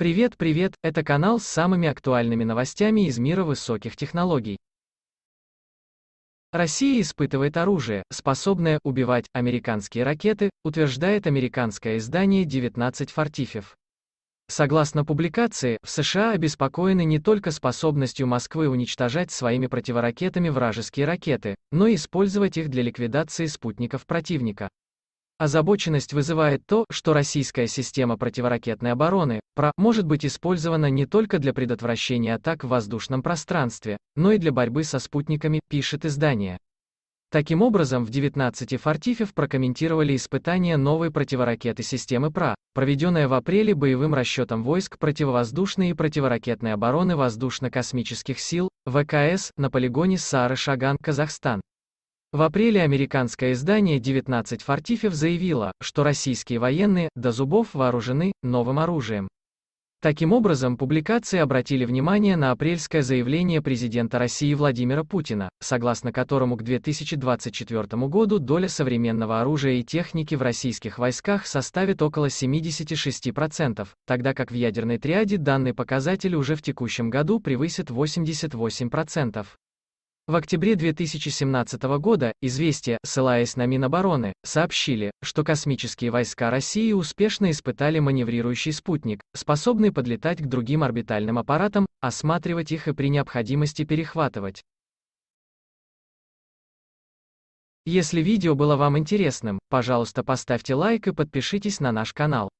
Привет, привет, это канал с самыми актуальными новостями из мира высоких технологий. Россия испытывает оружие, способное убивать американские ракеты, утверждает американское издание 19 Фортифев. Согласно публикации, в США обеспокоены не только способностью Москвы уничтожать своими противоракетами вражеские ракеты, но и использовать их для ликвидации спутников противника. Озабоченность вызывает то, что российская система противоракетной обороны, ПРО, может быть использована не только для предотвращения атак в воздушном пространстве, но и для борьбы со спутниками, пишет издание. Таким образом, в 19 фортифев прокомментировали испытание новой противоракеты системы ПРА, проведенное в апреле боевым расчетом войск противовоздушной и противоракетной обороны воздушно-космических сил, ВКС, на полигоне Сары Шаган, Казахстан. В апреле американское издание 19 Фартифев заявило, что российские военные до зубов вооружены новым оружием. Таким образом, публикации обратили внимание на апрельское заявление президента России Владимира Путина, согласно которому к 2024 году доля современного оружия и техники в российских войсках составит около 76%, тогда как в ядерной триаде данный показатель уже в текущем году превысит 88%. В октябре 2017 года «Известия», ссылаясь на Минобороны, сообщили, что космические войска России успешно испытали маневрирующий спутник, способный подлетать к другим орбитальным аппаратам, осматривать их и при необходимости перехватывать. Если видео было вам интересным, пожалуйста поставьте лайк и подпишитесь на наш канал.